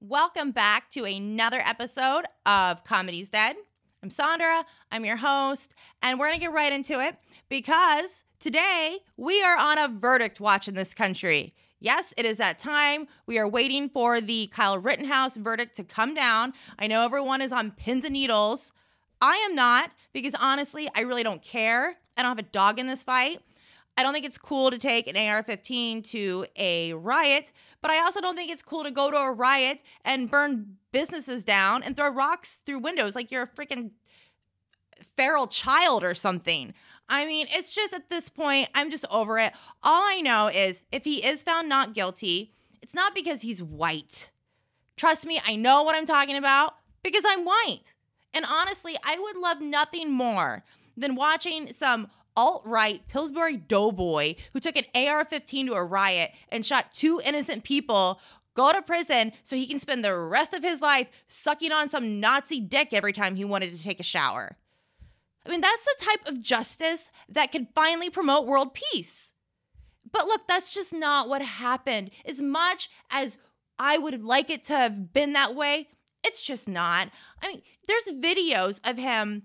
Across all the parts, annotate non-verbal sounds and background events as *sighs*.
Welcome back to another episode of Comedy's Dead. I'm Sandra, I'm your host, and we're gonna get right into it because today we are on a verdict watch in this country. Yes, it is that time. We are waiting for the Kyle Rittenhouse verdict to come down. I know everyone is on pins and needles. I am not because honestly, I really don't care. I don't have a dog in this fight. I don't think it's cool to take an AR 15 to a riot, but I also don't think it's cool to go to a riot and burn businesses down and throw rocks through windows like you're a freaking feral child or something. I mean, it's just at this point, I'm just over it. All I know is if he is found not guilty, it's not because he's white. Trust me, I know what I'm talking about because I'm white. And honestly, I would love nothing more than watching some alt right Pillsbury doughboy who took an AR 15 to a riot and shot two innocent people go to prison so he can spend the rest of his life sucking on some Nazi dick every time he wanted to take a shower. I mean, that's the type of justice that could finally promote world peace. But look, that's just not what happened. As much as I would like it to have been that way, it's just not. I mean, there's videos of him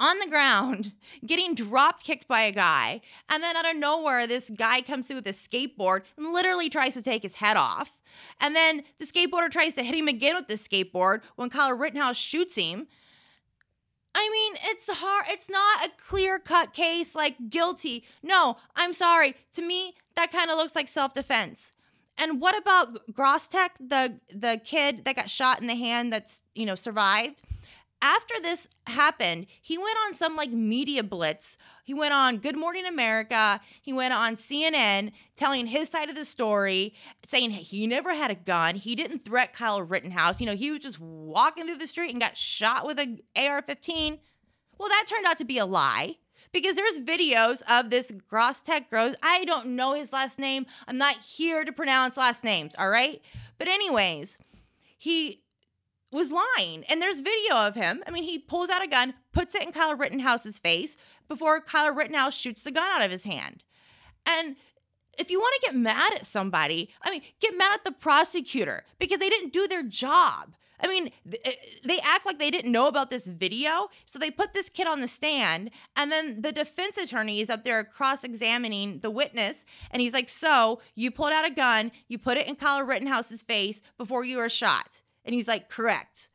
on the ground *laughs* getting drop kicked by a guy. And then out of nowhere, this guy comes through with a skateboard and literally tries to take his head off. And then the skateboarder tries to hit him again with the skateboard when Kyle Rittenhouse shoots him. I mean, it's hard. It's not a clear cut case like guilty. No, I'm sorry. To me, that kind of looks like self defense. And what about Grostek, the the kid that got shot in the hand that's you know survived? after this happened, he went on some like media blitz. He went on Good Morning America. He went on CNN telling his side of the story, saying he never had a gun. He didn't threat Kyle Rittenhouse. You know, he was just walking through the street and got shot with an AR 15. Well, that turned out to be a lie because there's videos of this Grostek Gross. I don't know his last name. I'm not here to pronounce last names, all right? But, anyways, he was lying. And there's video of him. I mean, he pulls out a gun, puts it in Kyle Rittenhouse's face before Kyle Rittenhouse shoots the gun out of his hand. And if you want to get mad at somebody, I mean, get mad at the prosecutor because they didn't do their job. I mean, eh, they act like they didn't know about this video. So they put this kid on the stand, and then the defense attorney is up there cross examining the witness. And he's like, So you pulled out a gun, you put it in Kyle Rittenhouse's face before you were shot. And he's like, correct.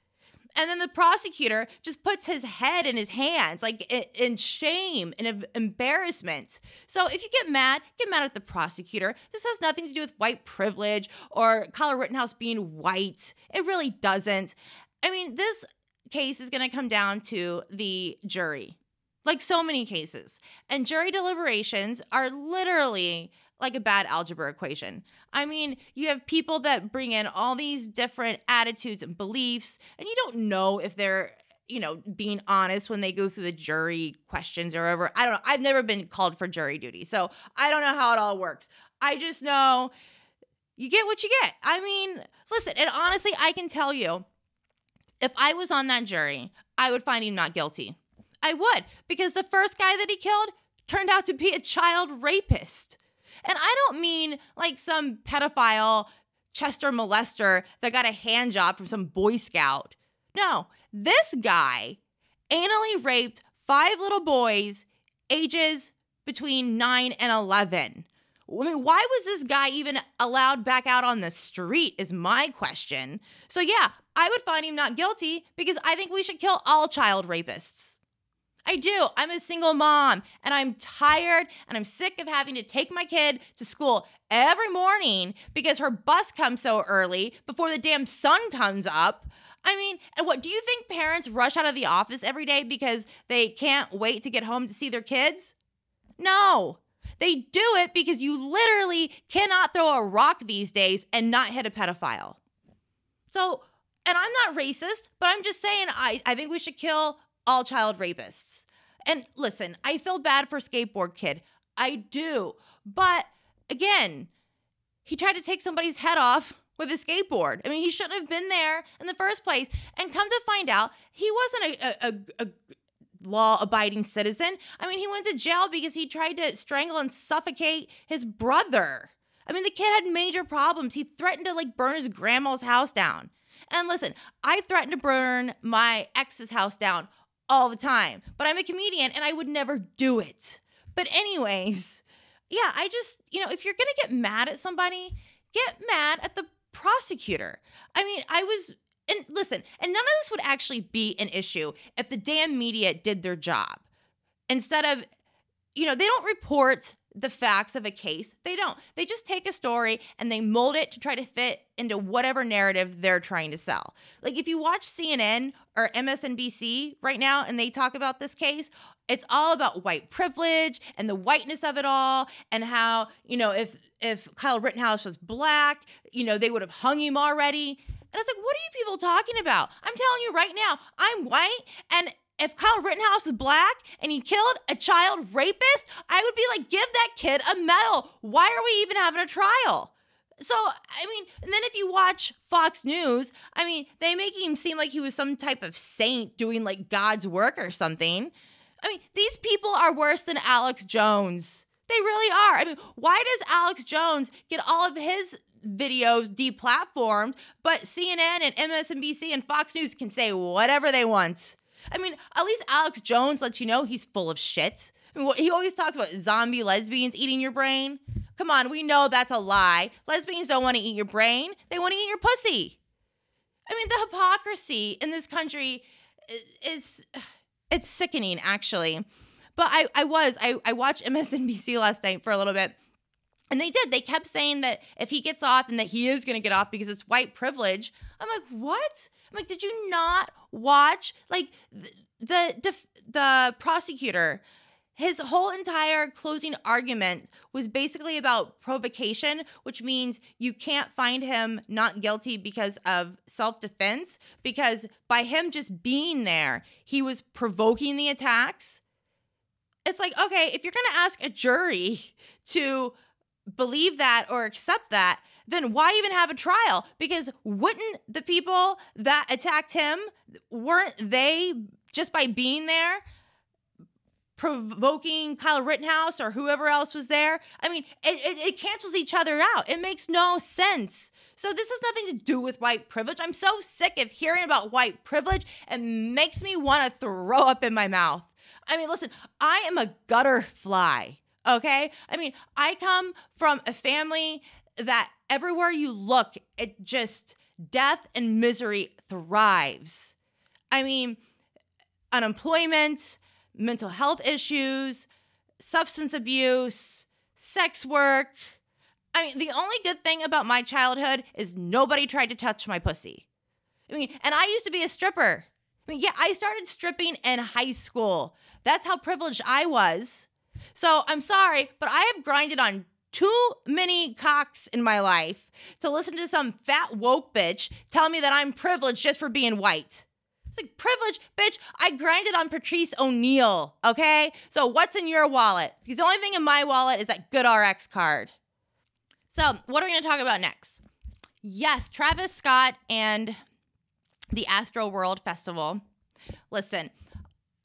And then the prosecutor just puts his head in his hands, like in shame and embarrassment. So if you get mad, get mad at the prosecutor. This has nothing to do with white privilege or Kyle Rittenhouse being white. It really doesn't. I mean, this case is going to come down to the jury, like so many cases. And jury deliberations are literally like a bad algebra equation. I mean, you have people that bring in all these different attitudes and beliefs, and you don't know if they're, you know, being honest when they go through the jury questions or whatever. I don't know. I've never been called for jury duty, so I don't know how it all works. I just know you get what you get. I mean, listen, and honestly, I can tell you if I was on that jury, I would find him not guilty. I would, because the first guy that he killed turned out to be a child rapist. And I don't mean like some pedophile Chester molester that got a hand job from some Boy Scout. No, this guy anally raped five little boys ages between 9 and 11. I mean, why was this guy even allowed back out on the street? Is my question. So, yeah, I would find him not guilty because I think we should kill all child rapists. I do. I'm a single mom and I'm tired and I'm sick of having to take my kid to school every morning because her bus comes so early before the damn sun comes up. I mean, and what do you think parents rush out of the office every day because they can't wait to get home to see their kids? No. They do it because you literally cannot throw a rock these days and not hit a pedophile. So, and I'm not racist, but I'm just saying I, I think we should kill all child rapists. And listen, I feel bad for Skateboard Kid. I do. But again, he tried to take somebody's head off with a skateboard. I mean, he shouldn't have been there in the first place. And come to find out, he wasn't a, a, a, a law abiding citizen. I mean, he went to jail because he tried to strangle and suffocate his brother. I mean, the kid had major problems. He threatened to like burn his grandma's house down. And listen, I threatened to burn my ex's house down all the time, but I'm a comedian and I would never do it. But, anyways, yeah, I just, you know, if you're going to get mad at somebody, get mad at the prosecutor. I mean, I was, and listen, and none of this would actually be an issue if the damn media did their job instead of, you know, they don't report the facts of a case. They don't. They just take a story and they mold it to try to fit into whatever narrative they're trying to sell. Like if you watch CNN or MSNBC right now and they talk about this case, it's all about white privilege and the whiteness of it all and how, you know, if if Kyle Rittenhouse was black, you know, they would have hung him already. And I was like, what are you people talking about? I'm telling you right now, I'm white and if Kyle Rittenhouse is black and he killed a child rapist, I would be like, give that kid a medal. Why are we even having a trial? So, I mean, and then if you watch Fox News, I mean, they make him seem like he was some type of saint doing like God's work or something. I mean, these people are worse than Alex Jones. They really are. I mean, why does Alex Jones get all of his videos deplatformed, but CNN and MSNBC and Fox News can say whatever they want? I mean, at least Alex Jones lets you know he's full of shit. I mean, he always talks about zombie lesbians eating your brain. Come on, we know that's a lie. Lesbians don't want to eat your brain, they want to eat your pussy. I mean, the hypocrisy in this country is *sighs* it's sickening actually. But I, I was I, I watched MSNBC last night for a little bit. And they did. They kept saying that if he gets off and that he is going to get off because it's white privilege. I'm like, what? I'm like, did you not watch like the the, the prosecutor his whole entire closing argument was basically about provocation, which means you can't find him not guilty because of self defense, because by him just being there, he was provoking the attacks. It's like, okay, if you're going to ask a jury *laughs* to believe that or accept that, then why even have a trial? Because wouldn't the people that attacked him, weren't they just by being there? provoking Kyle Rittenhouse or whoever else was there. I mean, it, it, it, cancels each other out. It makes no sense. So this has nothing to do with white privilege. I'm so sick of hearing about white privilege. It makes me want to throw up in my mouth. I mean, listen, I am a gutter fly. Okay. I mean, I come from a family that everywhere you look, it just death and misery thrives. I mean, unemployment, mental health issues, substance abuse, sex work. I mean, the only good thing about my childhood is nobody tried to touch my pussy. I mean, and I used to be a stripper. I mean, yeah, I started stripping in high school. That's how privileged I was. So I'm sorry, but I have grinded on too many cocks in my life to listen to some fat woke bitch tell me that I'm privileged just for being white. It's like privilege, bitch. I grinded on Patrice O'Neill, okay? So what's in your wallet? Because the only thing in my wallet is that good RX card. So, what are we going to talk about next? Yes, Travis Scott and the Astro World Festival. Listen,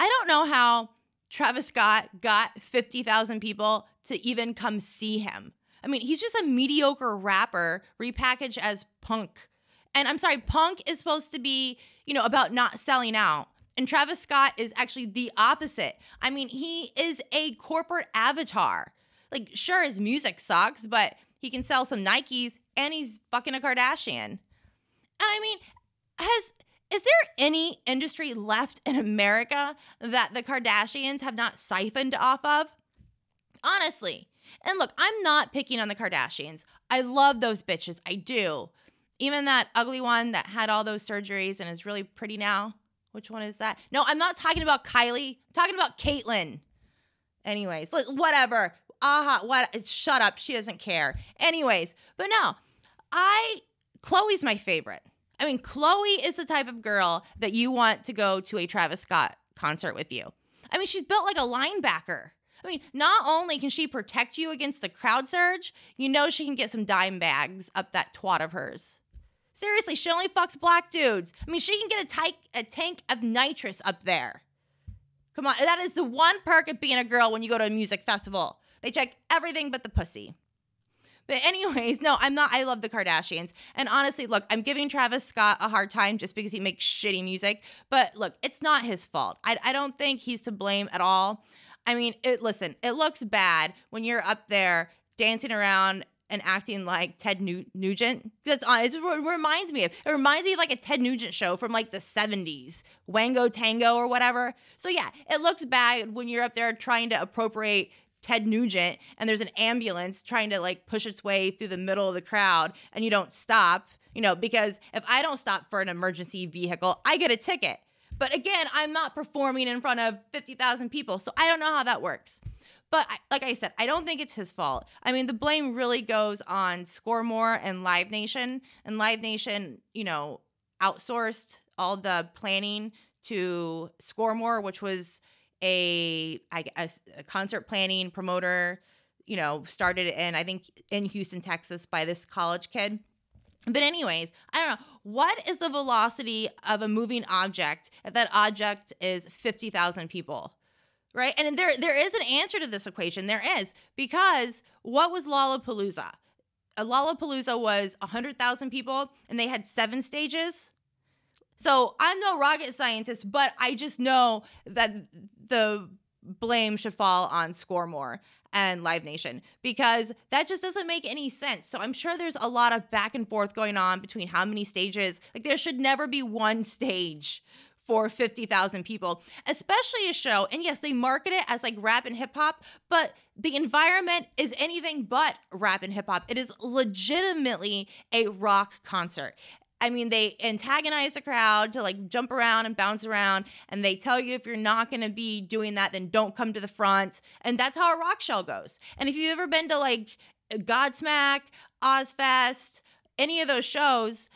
I don't know how Travis Scott got 50,000 people to even come see him. I mean, he's just a mediocre rapper repackaged as punk. And I'm sorry, punk is supposed to be, you know, about not selling out. And Travis Scott is actually the opposite. I mean, he is a corporate avatar. Like, sure, his music sucks, but he can sell some Nikes and he's fucking a Kardashian. And I mean, has is there any industry left in America that the Kardashians have not siphoned off of? Honestly. And look, I'm not picking on the Kardashians. I love those bitches. I do. Even that ugly one that had all those surgeries and is really pretty now. Which one is that? No, I'm not talking about Kylie. I'm talking about Caitlyn. Anyways, whatever. Aha, uh-huh, what? Shut up. She doesn't care. Anyways, but no, I, Chloe's my favorite. I mean, Chloe is the type of girl that you want to go to a Travis Scott concert with you. I mean, she's built like a linebacker. I mean, not only can she protect you against the crowd surge, you know she can get some dime bags up that twat of hers. Seriously, she only fucks black dudes. I mean, she can get a, a tank of nitrous up there. Come on, that is the one perk of being a girl when you go to a music festival. They check everything but the pussy. But anyways, no, I'm not. I love the Kardashians. And honestly, look, I'm giving Travis Scott a hard time just because he makes shitty music. But look, it's not his fault. I, I don't think he's to blame at all. I mean, it listen, it looks bad when you're up there dancing around and acting like Ted Nugent. That's on. It reminds me of. It reminds me of like a Ted Nugent show from like the '70s, Wango Tango or whatever. So yeah, it looks bad when you're up there trying to appropriate Ted Nugent, and there's an ambulance trying to like push its way through the middle of the crowd, and you don't stop. You know, because if I don't stop for an emergency vehicle, I get a ticket. But again, I'm not performing in front of 50,000 people. So I don't know how that works. But I, like I said, I don't think it's his fault. I mean, the blame really goes on Scoremore and Live Nation. And Live Nation, you know, outsourced all the planning to Scoremore, which was a, I guess, a concert planning promoter, you know, started in, I think, in Houston, Texas by this college kid. But, anyways, I don't know. What is the velocity of a moving object if that object is 50,000 people? Right? And there there is an answer to this equation. There is. Because what was Lollapalooza? A Lollapalooza was 100,000 people and they had seven stages. So, I'm no rocket scientist, but I just know that the blame should fall on Scoremore and Live Nation because that just doesn't make any sense. So I'm sure there's a lot of back and forth going on between how many stages. Like there should never be one stage for 50,000 people, especially a show. And yes, they market it as like rap and hip hop, but the environment is anything but rap and hip hop. It is legitimately a rock concert. I mean, they antagonize the crowd to like jump around and bounce around. And they tell you if you're not going to be doing that, then don't come to the front. And that's how a rock show goes. And if you've ever been to like Godsmack, Ozfest, any of those shows,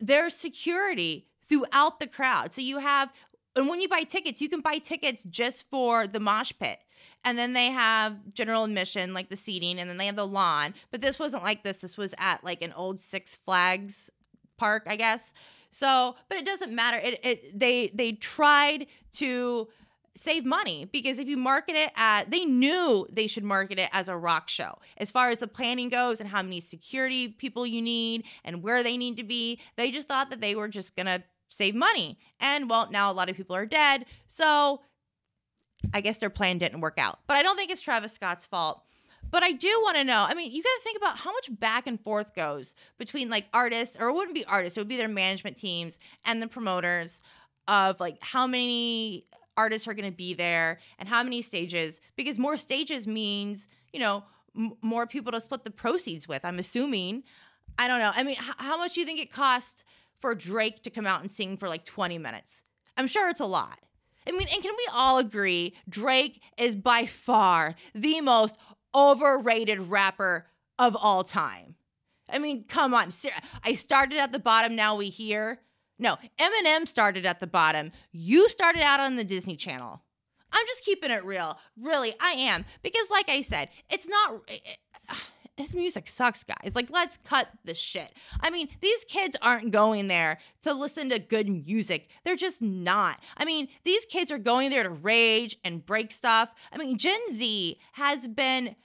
there's security throughout the crowd. So you have, and when you buy tickets, you can buy tickets just for the mosh pit. And then they have general admission, like the seating, and then they have the lawn. But this wasn't like this. This was at like an old Six Flags park, I guess. So, but it doesn't matter. It, it they they tried to save money because if you market it at they knew they should market it as a rock show as far as the planning goes and how many security people you need and where they need to be they just thought that they were just going to save money and well now a lot of people are dead so i guess their plan didn't work out but i don't think it's travis scott's fault but I do want to know. I mean, you got to think about how much back and forth goes between like artists, or it wouldn't be artists, it would be their management teams and the promoters of like how many artists are going to be there and how many stages, because more stages means, you know, m- more people to split the proceeds with, I'm assuming. I don't know. I mean, h- how much do you think it cost for Drake to come out and sing for like 20 minutes? I'm sure it's a lot. I mean, and can we all agree Drake is by far the most overrated rapper of all time. I mean, come on. I started at the bottom, now we hear No, Eminem started at the bottom. You started out on the Disney Channel. I'm just keeping it real. Really, I am. Because, like I said, it's not. It, eh, it, eh, his music sucks, guys. Like, let's cut the shit. I mean, these kids aren't going there to listen to good music. They're just not. I mean, these kids are going there to rage and break stuff. I mean, Gen Z has been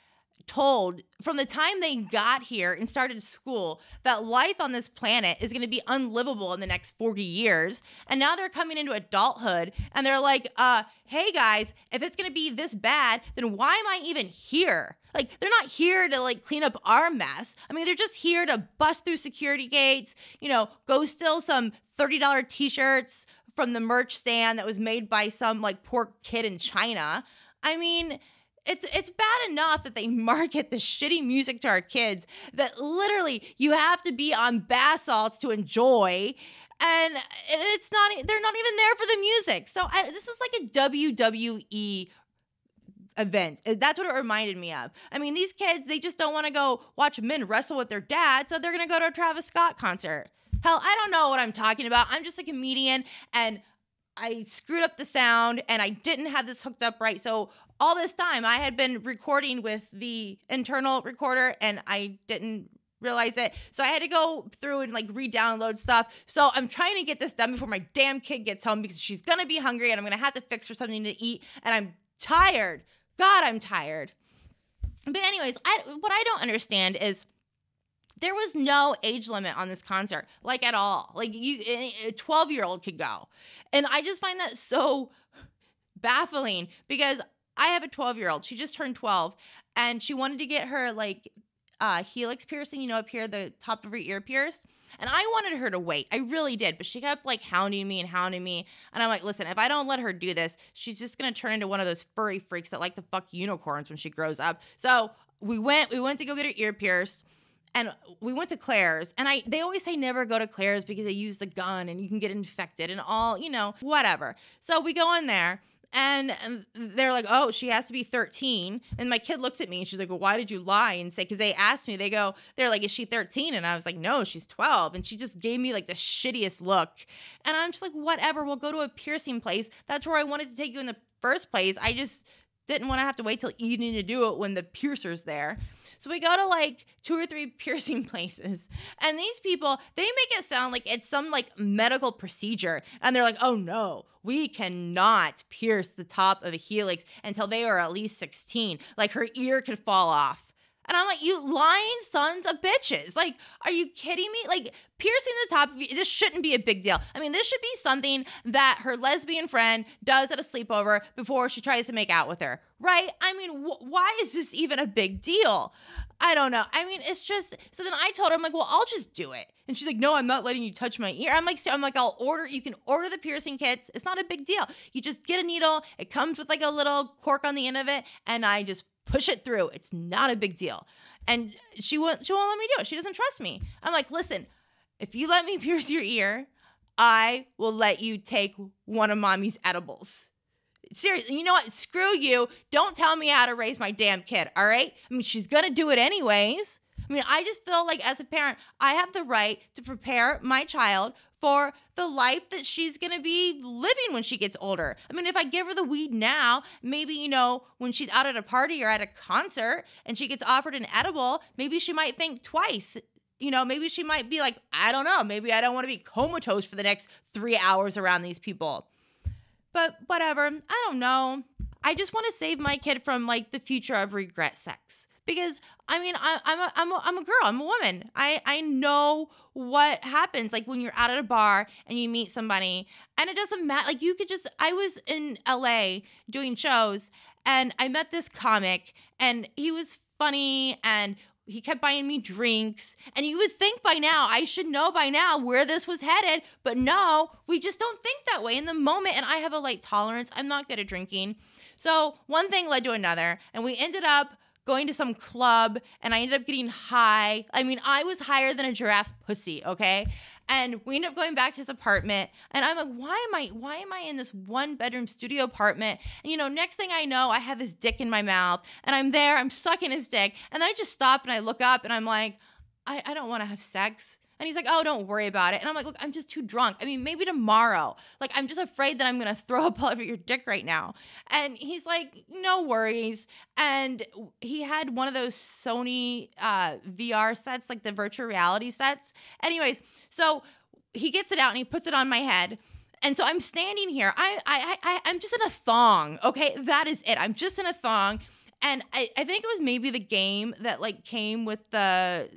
told from the time they got here and started school that life on this planet is going to be unlivable in the next 40 years. And now they're coming into adulthood and they're like, uh, hey guys, if it's going to be this bad, then why am I even here? Like they're not here to like clean up our mess. I mean, they're just here to bust through security gates, you know, go steal some $30 t-shirts from the merch stand that was made by some like poor kid in China. I mean, it's it's bad enough that they market the shitty music to our kids that literally you have to be on bath salts to enjoy and it's not they're not even there for the music so I, this is like a wwe event uh, that's what it reminded me of i mean these kids they just don't want to go watch men wrestle with their dad so they're gonna go to a travis scott concert hell i don't know what i'm talking about i'm just a comedian and I screwed up the sound and I didn't have this hooked up right. So all this time I had been recording with the internal recorder and I didn't realize it. So I had to go through and like re-download stuff. So I'm trying to get this done before my damn kid gets home because she's gonna be hungry and I'm gonna have to fix her something to eat. And I'm tired. God, I'm tired. But anyways, I what I don't understand is there was no age limit on this concert, like at all. Like you, a 12 year old could go, and I just find that so baffling because I have a 12 year old. She just turned 12 and she wanted to get her like uh, helix piercing, you know, up here, the top of her ear pierced. And I wanted her to wait. I really did. But she kept like hounding me and hounding me. And I'm like, listen, if I don't let her do this, she's just going to turn into one of those furry freaks that like to fuck unicorns when she grows up. So we went, we went to go get her ear pierced. And we went to Claire's, and I they always say never go to Claire's because they use the gun and you can get infected and all, you know, whatever. So we go in there and, they're like, oh, she has to be 13. And my kid looks at me and she's like, well, why did you lie and say, because they asked me, they go, they're like, is she 13? And I was like, no, she's 12. And she just gave me like the shittiest look. And I'm just like, whatever, we'll go to a piercing place. That's where I wanted to take you in the first place. I just didn't want to have to wait till evening to do it when the piercer's there. So we go to like two or three *laughs* piercing places. And these people, they make it sound like it's some like medical procedure. And they're like, oh no, we cannot pierce the top of a helix until they are at least 16. Like her ear could fall off. And I'm like, you lying sons of bitches. Like, are you kidding me? Like, piercing the top, this shouldn't be a big deal. I mean, this should be something that her lesbian friend does at a sleepover before she tries to make out with her, right? I mean, wh- why is this even a big deal? I don't know. I mean, it's just so then I told her, I'm like, well, I'll just do it. And she's like, no, I'm not letting you touch my ear. I'm like, so I'm like, I'll order, you can order the piercing kits. It's not a big deal. You just get a needle, it comes with like a little cork on the end of it, and I just push it through. It's not a big deal. And she won't she won't let me do it. She doesn't trust me. I'm like, listen, if you let me pierce your ear, I will let you take one of mommy's edibles. Seriously, you know what? Screw you. Don't tell me how to raise my damn kid, all right? I mean, she's gonna do it anyways. I mean, I just feel like as a parent, I have the right to prepare my child for the life that she's going to be living when she gets older. I mean, if I give her the weed now, maybe, you know, when she's out at a party or at a concert and she gets offered an edible, maybe she might think twice. You know, maybe she might be like, I don't know, maybe I don't want to be comatose for the next three hours around these people. But whatever, I don't know. I just want to save my kid from like the future of regret sex because I mean, I, am a, I'm, a, I'm a girl, I'm a woman. I, I know what happens. Like when you're out at a bar and you meet somebody, and it doesn't matter. Like you could just, I was in LA doing shows and I met this comic and he was funny and he kept buying me drinks. And you would think by now, I should know by now where this was headed. But no, we just don't think that way in the moment. And I have a light tolerance. I'm not good at drinking. So one thing led to another. And we ended up going to some club and I ended up getting high. I mean, I was higher than a giraffe's pussy, okay? And we ended up going back to his apartment. And I'm like, why am I why am I in this one bedroom studio apartment? And you know, next thing I know, I have his dick in my mouth and I'm there, I'm sucking his dick. And then I just stop and I look up and I'm like, I, I don't want to have sex. And he's like, oh, don't worry about it. And I'm like, look, I'm just too drunk. I mean, maybe tomorrow. Like, I'm just afraid that I'm going *laughs* to throw up all over your dick right now. And he's like, no worries. And he had one of those Sony uh, VR sets, like the virtual reality sets. Anyways, so he gets it out and he puts it on my head and so I'm standing here. I I I I'm just in a thong. Okay, that is it. I'm just in a thong, and I I think it was maybe the game that like came with the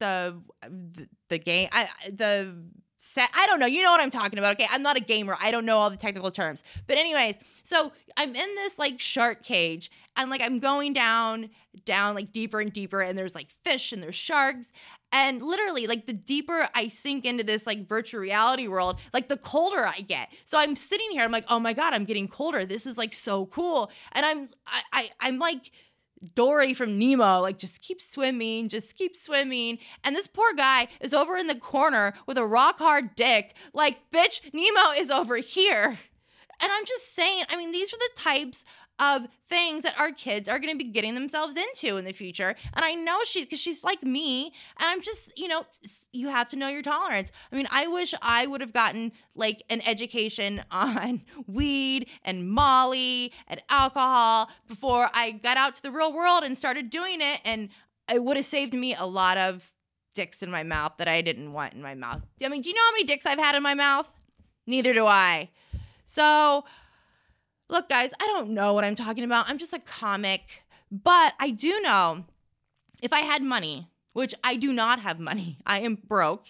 the, uh, the the game. I the set. I don't know. You know what I'm talking about. Okay. I'm not a gamer. I don't know all the technical terms. But anyways, so I'm in this like shark cage and like I'm going down, down like deeper and deeper and there's like fish and there's sharks. And literally, like the deeper I sink into this like virtual reality world, like the colder I get. So I'm sitting here, I'm like, oh my God, I'm getting colder. This is like so cool. And I'm I, I I'm like Dory from Nemo, like, just keep swimming, just keep swimming. And this poor guy is over in the corner with a rock hard dick, like, bitch, Nemo is over here. And I'm just saying, I mean, these are the types of things that our kids are going to be getting themselves into in the future. And I know she, because she's like me, and I'm just, you know, you have to know your tolerance. I mean, I wish I would have gotten like an education *laughs* on weed and Molly and alcohol before I got out to the real world and started doing it. And it would have saved me a lot of dicks in my mouth that I didn't want in my mouth. I mean, do you know how many dicks I've had in my mouth? Neither do I. So, Look, guys, I don't know what I'm talking about. I'm just a comic. But I do know if I had money, which I do not have money, *laughs* I am broke,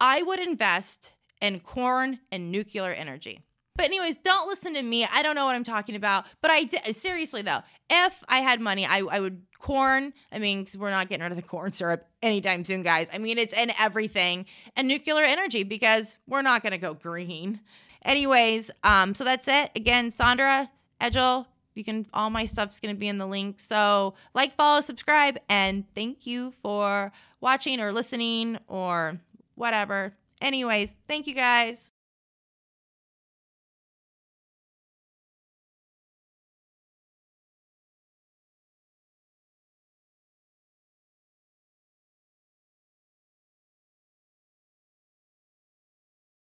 I would invest in corn and nuclear energy. But anyways, don't listen to me. I don't know what I'm talking about. But I did, seriously though, if I had money, I, I would corn. I mean, we're not getting rid of the corn *laughs* syrup anytime soon, guys. I mean, it's in everything and nuclear energy because we're not going to go green. Anyways, um, so that's it. Again, Sandra Edgel, you can all my stuff's gonna be in the link. So like, follow, subscribe, and thank you for watching or listening or whatever. Anyways, thank you guys.